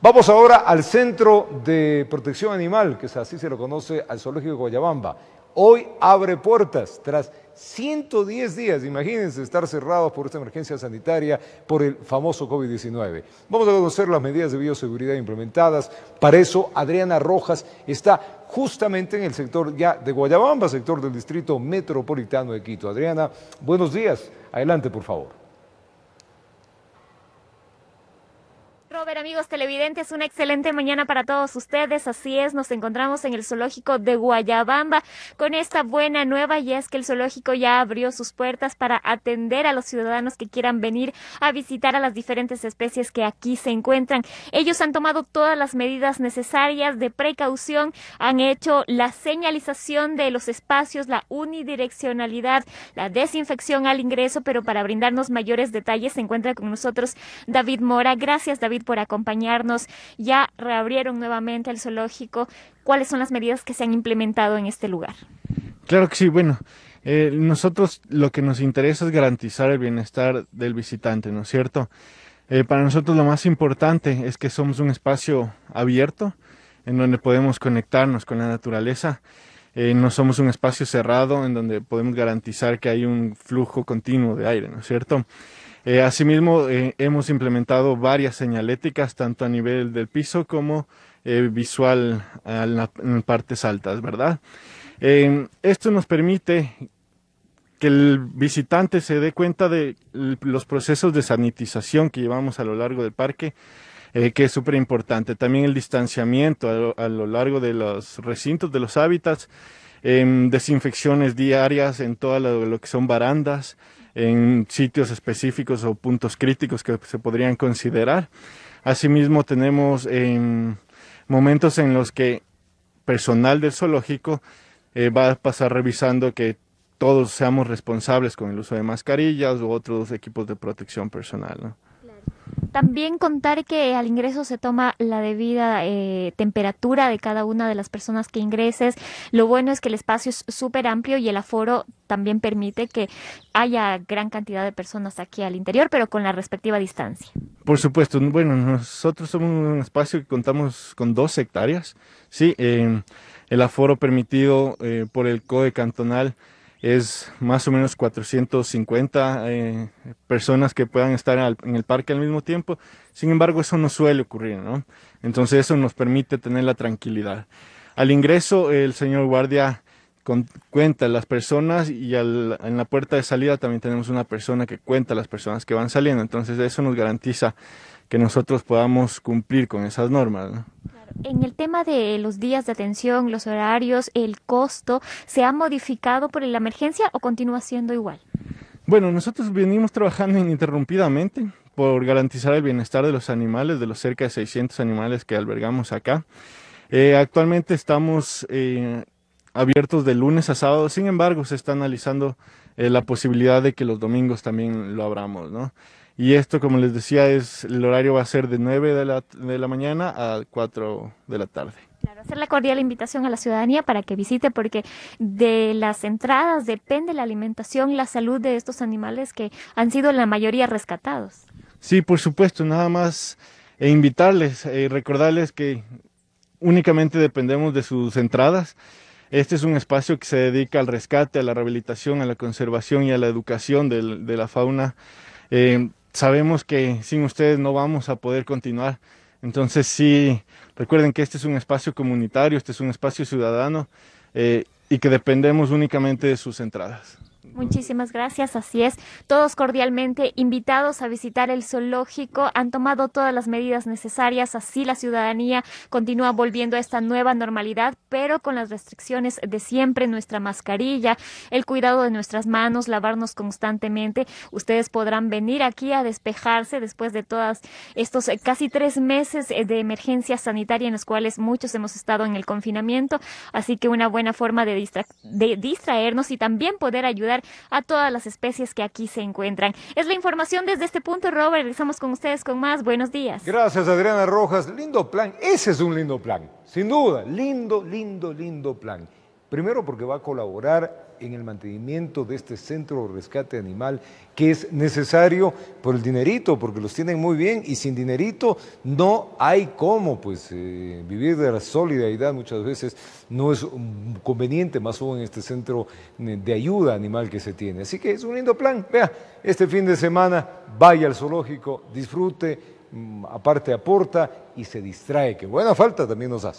Vamos ahora al Centro de Protección Animal, que así se lo conoce al Zoológico de Guayabamba. Hoy abre puertas tras 110 días, imagínense estar cerrados por esta emergencia sanitaria por el famoso COVID-19. Vamos a conocer las medidas de bioseguridad implementadas. Para eso, Adriana Rojas está justamente en el sector ya de Guayabamba, sector del Distrito Metropolitano de Quito. Adriana, buenos días. Adelante, por favor. amigos televidentes, una excelente mañana para todos ustedes. Así es, nos encontramos en el zoológico de Guayabamba con esta buena nueva y es que el zoológico ya abrió sus puertas para atender a los ciudadanos que quieran venir a visitar a las diferentes especies que aquí se encuentran. Ellos han tomado todas las medidas necesarias de precaución, han hecho la señalización de los espacios, la unidireccionalidad, la desinfección al ingreso, pero para brindarnos mayores detalles se encuentra con nosotros David Mora. Gracias David por acompañarnos. Ya reabrieron nuevamente el zoológico. ¿Cuáles son las medidas que se han implementado en este lugar? Claro que sí, bueno. Eh, nosotros lo que nos interesa es garantizar el bienestar del visitante, ¿no es cierto? Eh, para nosotros lo más importante es que somos un espacio abierto en donde podemos conectarnos con la naturaleza. Eh, no somos un espacio cerrado en donde podemos garantizar que hay un flujo continuo de aire, ¿no es cierto? Eh, asimismo, eh, hemos implementado varias señaléticas, tanto a nivel del piso como eh, visual en, partes altas, ¿verdad? Em, esto nos permite que el visitante se dé cuenta de los procesos de sanitización que llevamos a lo largo del parque, que es súper importante. También el distanciamiento a lo, largo de los recintos, de los hábitats, em, desinfecciones diarias en todo lo que son barandas, en sitios específicos o puntos críticos que se podrían considerar. Asimismo, tenemos em, momentos en los que personal del zoológico eh, va a pasar revisando que todos seamos responsables con el uso de mascarillas u otros equipos de protección personal. También contar que al ingreso se toma la debida eh, temperatura de cada una de las personas que ingreses. Lo bueno es que el espacio es súper amplio y el aforo también permite que haya gran cantidad de personas aquí al interior, pero con la respectiva distancia. Por supuesto, bueno, nosotros somos un espacio que contamos con dos hectáreas, sí, eh, el aforo permitido eh, por el COE cantonal es más o menos 450 eh, personas que puedan estar en el parque al mismo tiempo. Sin embargo, eso no suele ocurrir, ¿no? Entonces eso nos permite tener la tranquilidad. Al ingreso, el señor guardia cuenta las personas y en la puerta de salida también tenemos una persona que cuenta las personas que van saliendo. Entonces eso nos garantiza que nosotros podamos cumplir con esas normas. ¿no? en el tema de los días de atención, los horarios, el costo, ¿se ha modificado por la emergencia o continúa siendo igual? Bueno, nosotros venimos trabajando ininterrumpidamente por garantizar el bienestar de los animales, de los cerca de 600 animales que albergamos acá. Eh, actualmente estamos eh, abiertos de lunes a sábado, sin embargo se está analizando eh, la posibilidad de que los domingos también lo abramos, ¿no? Y esto, como les decía, es el horario va a ser de 9 de la, de la mañana a 4 de la tarde. Claro, hacer la cordial invitación a la ciudadanía para que visite, porque de las entradas depende la alimentación, y la salud de estos animales que han sido la mayoría rescatados. Sí, por supuesto, nada más e invitarles, y eh, recordarles que únicamente dependemos de sus entradas. Este es un espacio que se dedica al rescate, a la rehabilitación, a la conservación y a la educación de, la fauna. Eh, sabemos que sin ustedes no vamos a poder continuar. Entonces sí, recuerden que este es un espacio comunitario, este es un espacio ciudadano eh, y que dependemos únicamente de sus entradas. Muchísimas gracias, así es. Todos cordialmente invitados a visitar el zoológico. Han tomado todas las medidas necesarias, así la ciudadanía continúa volviendo a esta nueva normalidad, pero con las restricciones de siempre, nuestra mascarilla, el cuidado de nuestras manos, lavarnos constantemente. Ustedes podrán venir aquí a despejarse después de todos estos eh, casi tres meses eh, de emergencia sanitaria en los cuales muchos hemos estado en el confinamiento. Así que una buena forma de, de distraernos y también poder ayudar a todas las especies que aquí se encuentran. Es la información desde este punto, Robert. Regresamos con ustedes con más. Buenos días. Gracias, Adriana Rojas. Lindo plan. Ese es un lindo plan. Sin duda. Lindo, lindo, lindo plan. Primero porque va a colaborar en el mantenimiento de este centro de rescate animal que es necesario por el dinerito, porque los tienen muy bien y sin dinerito no hay cómo pues, eh, vivir de la solidaridad muchas veces no es conveniente, más aún en este centro eh, de ayuda animal que se tiene. Así que es un lindo plan, vea, este fin de semana vaya al zoológico, disfrute, mm, aparte aporta y se distrae, que buena falta también nos hace.